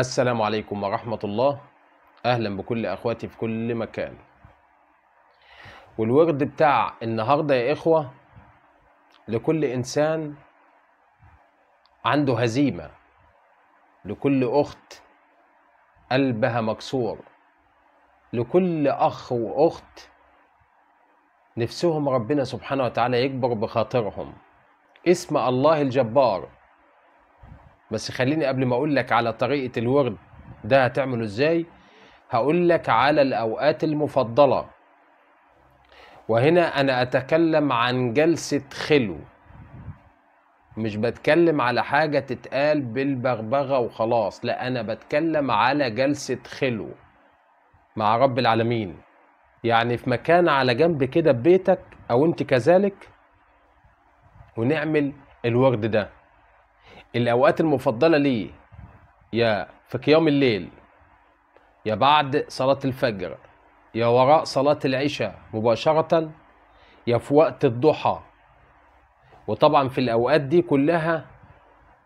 السلام عليكم ورحمة الله أهلا بكل أخواتي في كل مكان والورد بتاع النهاردة يا إخوة لكل إنسان عنده هزيمة لكل أخت قلبها مكسور لكل أخ وأخت نفسهم ربنا سبحانه وتعالى يكبر بخاطرهم اسم الله الجبار بس خليني قبل ما اقول لك على طريقه الورد ده هتعمله ازاي هقول لك على الاوقات المفضله وهنا انا اتكلم عن جلسه خلو مش بتكلم على حاجه تتقال بالبغبغه وخلاص لا انا بتكلم على جلسه خلو مع رب العالمين يعني في مكان على جنب كده ببيتك او انت كذلك ونعمل الورد ده الأوقات المفضلة ليه يا في قيام الليل يا بعد صلاة الفجر يا وراء صلاة العشاء مباشرة يا في وقت الضحى وطبعا في الأوقات دي كلها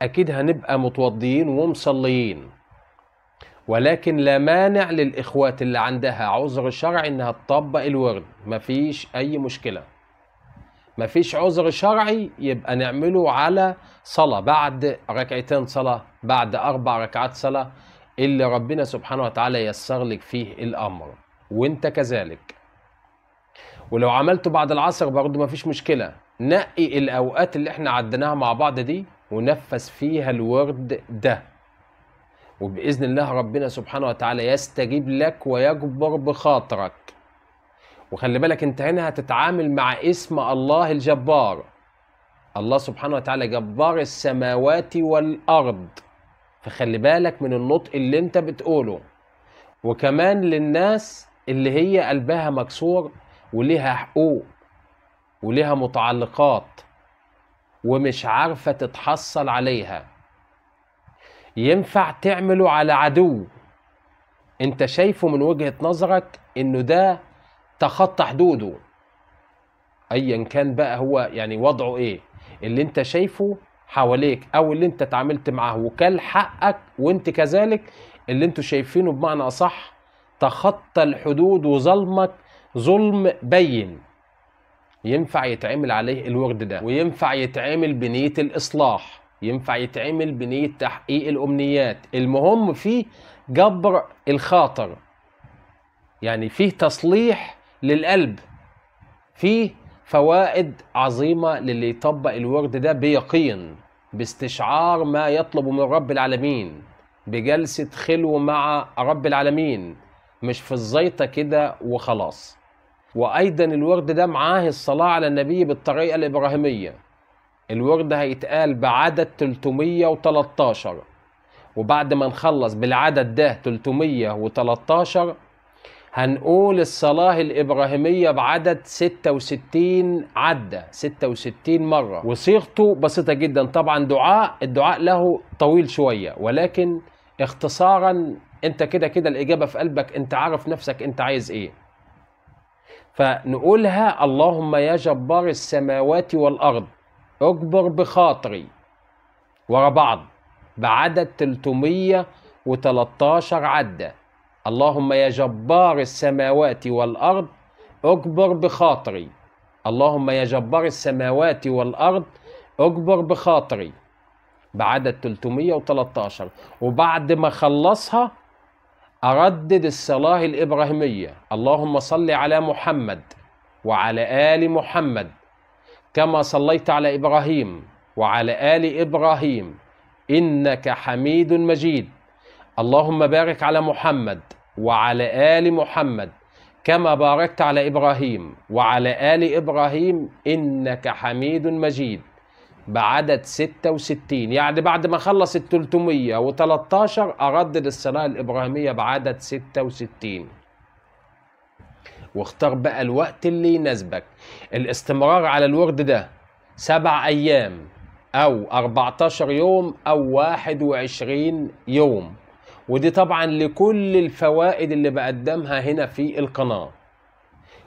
أكيد هنبقى متوضيين ومصليين ولكن لا مانع للإخوات اللي عندها عذر شرعي إنها تطبق الورد مفيش أي مشكلة مفيش عذر شرعي يبقى نعمله على صلاة بعد ركعتين صلاة بعد أربع ركعات صلاة اللي ربنا سبحانه وتعالى يسر لك فيه الأمر وانت كذلك ولو عملته بعد العصر برضه مفيش مشكلة نقي الأوقات اللي احنا عدناها مع بعض دي ونفذ فيها الورد ده وبإذن الله ربنا سبحانه وتعالى يستجيب لك ويجبر بخاطرك وخلي بالك انت هنا هتتعامل مع اسم الله الجبار الله سبحانه وتعالى جبار السماوات والارض فخلي بالك من النطق اللي انت بتقوله وكمان للناس اللي هي قلبها مكسور وليها حقوق وليها متعلقات ومش عارفة تتحصل عليها ينفع تعمله على عدو انت شايفه من وجهة نظرك انه ده تخطى حدوده ايا كان بقى هو يعني وضعه ايه اللي انت شايفه حواليك او اللي انت اتعاملت معاه وكل حقك وانت كذلك اللي انتوا شايفينه بمعنى اصح تخطى الحدود وظلمك ظلم بين ينفع يتعمل عليه الورد ده وينفع يتعمل بنية الإصلاح ينفع يتعمل بنية تحقيق الأمنيات المهم فيه جبر الخاطر يعني فيه تصليح للقلب فيه فوائد عظيمة للي يطبق الورد ده بيقين باستشعار ما يطلب من رب العالمين بجلسة خلو مع رب العالمين مش في الزيطة كده وخلاص وأيضا الورد ده معاه الصلاة على النبي بالطريقة الإبراهيمية الورد هيتقال بعدد 313 وبعد ما نخلص بالعدد ده 313 هنقول الصلاة الإبراهيمية بعدد 66 عدة 66 مرة وصيغته بسيطة جدا طبعا دعاء الدعاء له طويل شوية ولكن اختصارا انت كده كده الإجابة في قلبك انت عارف نفسك انت عايز ايه فنقولها اللهم يا جبار السماوات والأرض اجبر بخاطري ورا بعض بعدد 313 عدة اللهم يا جبار السماوات والأرض اكبر بخاطري اللهم يا جبار السماوات والأرض اكبر بخاطري بعدد 313 وبعد ما خلصها أردد الصلاة الإبراهيمية اللهم صل على محمد وعلى آل محمد كما صليت على إبراهيم وعلى آل إبراهيم إنك حميد مجيد اللهم بارك على محمد وعلى آل محمد كما باركت على إبراهيم وعلى آل إبراهيم إنك حميد مجيد بعدد 66 يعني بعد ما خلص ال 313 أردد الصلاة الإبراهيمية بعدد 66 واختار بقى الوقت اللي يناسبك الاستمرار على الورد ده سبع أيام أو 14 يوم أو 21 يوم ودي طبعا لكل الفوائد اللي بقدمها هنا في القناة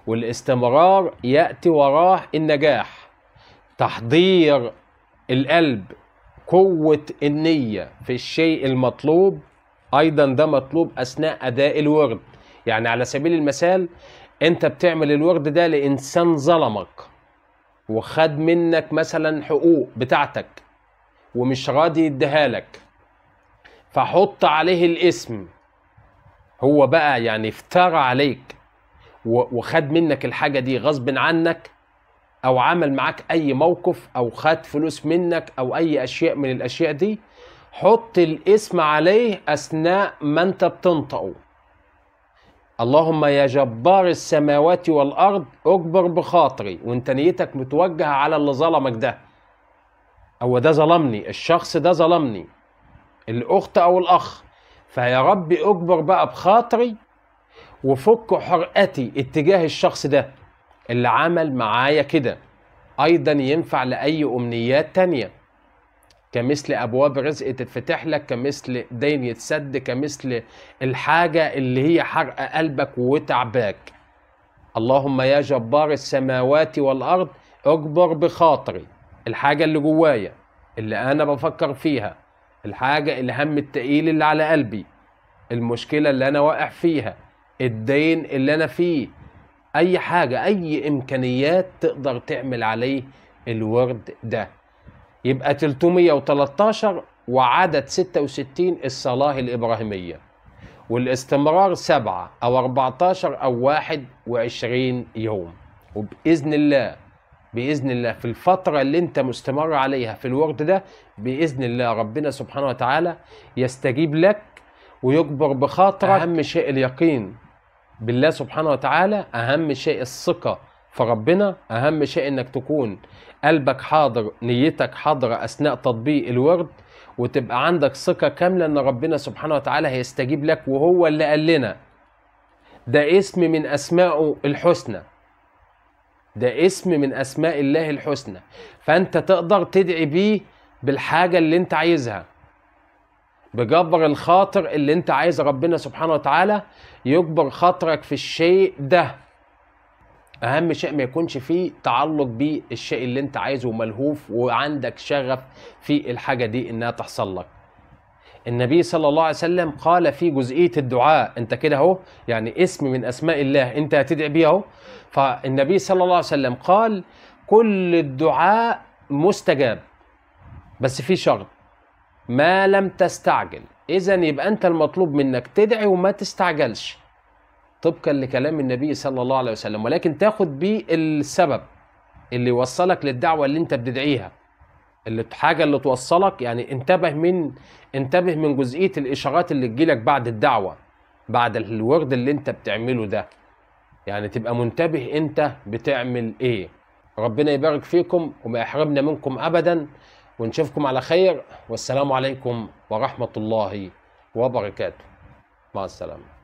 والاستمرار يأتي وراه النجاح تحضير القلب قوة النية في الشيء المطلوب أيضا ده مطلوب أثناء أداء الورد يعني على سبيل المثال أنت بتعمل الورد ده لإنسان ظلمك وخد منك مثلا حقوق بتاعتك ومش راضي يديها لك فحط عليه الاسم هو بقى يعني افترى عليك وخد منك الحاجة دي غصب عنك أو عمل معاك أي موقف أو خد فلوس منك أو أي أشياء من الأشياء دي حط الاسم عليه أثناء ما أنت بتنطقه اللهم يا جبار السماوات والأرض أجبر بخاطري وأنت نيتك متوجهة على اللي ظلمك ده هو ده ظلمني الشخص ده ظلمني الاخت او الاخ فيا رب اجبر بقى بخاطري وفك حرقتي اتجاه الشخص ده اللي عمل معايا كده ايضا ينفع لاي امنيات تانية كمثل ابواب رزق تتفتح لك كمثل دين يتسد كمثل الحاجه اللي هي حرق قلبك وتعباك اللهم يا جبار السماوات والارض اجبر بخاطري الحاجه اللي جوايا اللي انا بفكر فيها الحاجة الهم التقيل اللي على قلبي المشكلة اللي أنا واقع فيها الدين اللي أنا فيه أي حاجة أي إمكانيات تقدر تعمل عليه الورد ده يبقى 313 وعدد 66 الصلاة الإبراهيمية والاستمرار سبعة أو 14 أو 21 يوم وبإذن الله باذن الله في الفتره اللي انت مستمر عليها في الورد ده باذن الله ربنا سبحانه وتعالى يستجيب لك ويجبر بخاطرك اهم شيء اليقين بالله سبحانه وتعالى اهم شيء الثقه في ربنا اهم شيء انك تكون قلبك حاضر نيتك حاضره اثناء تطبيق الورد وتبقى عندك ثقه كامله ان ربنا سبحانه وتعالى هيستجيب لك وهو اللي قال لنا ده اسم من اسمائه الحسنى ده اسم من اسماء الله الحسنى فانت تقدر تدعي بيه بالحاجه اللي انت عايزها بجبر الخاطر اللي انت عايز ربنا سبحانه وتعالى يجبر خاطرك في الشيء ده اهم شيء ما يكونش فيه تعلق بالشيء اللي انت عايزه وملهوف وعندك شغف في الحاجه دي انها تحصل لك النبي صلى الله عليه وسلم قال في جزئيه الدعاء انت كده اهو يعني اسم من اسماء الله انت هتدعي بيه اهو فالنبي صلى الله عليه وسلم قال كل الدعاء مستجاب بس في شرط ما لم تستعجل اذا يبقى انت المطلوب منك تدعي وما تستعجلش طبقا لكلام النبي صلى الله عليه وسلم ولكن تاخد بيه السبب اللي وصلك للدعوه اللي انت بتدعيها اللي حاجه اللي توصلك يعني انتبه من انتبه من جزئيه الاشارات اللي تجيلك بعد الدعوه بعد الورد اللي انت بتعمله ده يعني تبقى منتبه انت بتعمل ايه ربنا يبارك فيكم وما يحرمنا منكم ابدا ونشوفكم على خير والسلام عليكم ورحمه الله وبركاته مع السلامه